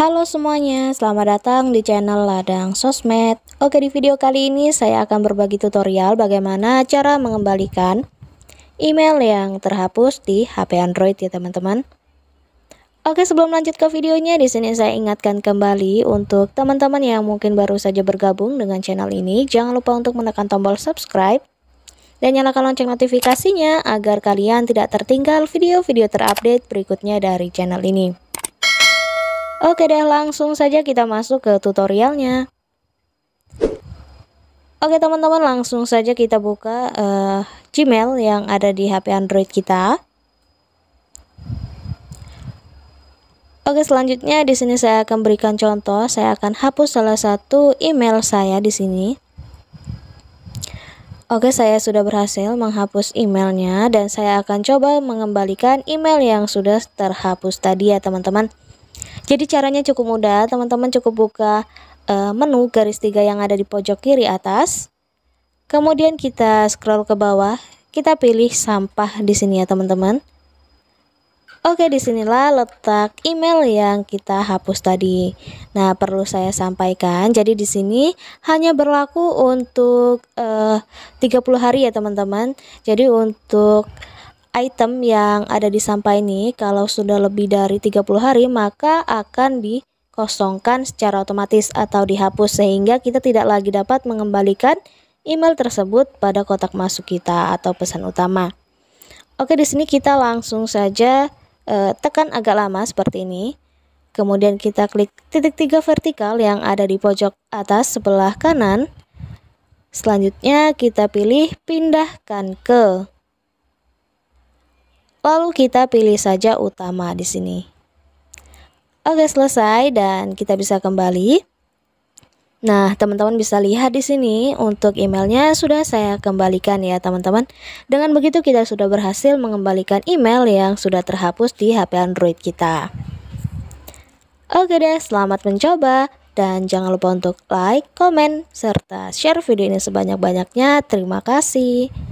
Halo semuanya, selamat datang di channel Ladang Sosmed Oke di video kali ini saya akan berbagi tutorial bagaimana cara mengembalikan email yang terhapus di HP Android ya teman-teman Oke sebelum lanjut ke videonya di sini saya ingatkan kembali untuk teman-teman yang mungkin baru saja bergabung dengan channel ini Jangan lupa untuk menekan tombol subscribe dan nyalakan lonceng notifikasinya agar kalian tidak tertinggal video-video terupdate berikutnya dari channel ini. Oke deh langsung saja kita masuk ke tutorialnya Oke teman-teman langsung saja kita buka uh, Gmail yang ada di HP Android kita Oke selanjutnya di sini saya akan berikan contoh saya akan hapus salah satu email saya di sini Oke, saya sudah berhasil menghapus emailnya dan saya akan coba mengembalikan email yang sudah terhapus tadi ya teman-teman. Jadi caranya cukup mudah, teman-teman cukup buka uh, menu garis tiga yang ada di pojok kiri atas. Kemudian kita scroll ke bawah, kita pilih sampah di sini ya teman-teman. Oke, disinilah letak email yang kita hapus tadi. Nah, perlu saya sampaikan, jadi di sini hanya berlaku untuk eh, uh, 30 hari ya teman-teman. Jadi untuk item yang ada di sampah ini kalau sudah lebih dari 30 hari maka akan dikosongkan secara otomatis atau dihapus sehingga kita tidak lagi dapat mengembalikan email tersebut pada kotak masuk kita atau pesan utama. Oke, di sini kita langsung saja eh, tekan agak lama seperti ini. Kemudian kita klik titik tiga vertikal yang ada di pojok atas sebelah kanan. Selanjutnya kita pilih pindahkan ke Lalu kita pilih saja utama di sini. Oke, selesai dan kita bisa kembali. Nah, teman-teman bisa lihat di sini untuk emailnya sudah saya kembalikan ya, teman-teman. Dengan begitu kita sudah berhasil mengembalikan email yang sudah terhapus di HP Android kita. Oke deh, selamat mencoba dan jangan lupa untuk like, komen, serta share video ini sebanyak-banyaknya. Terima kasih.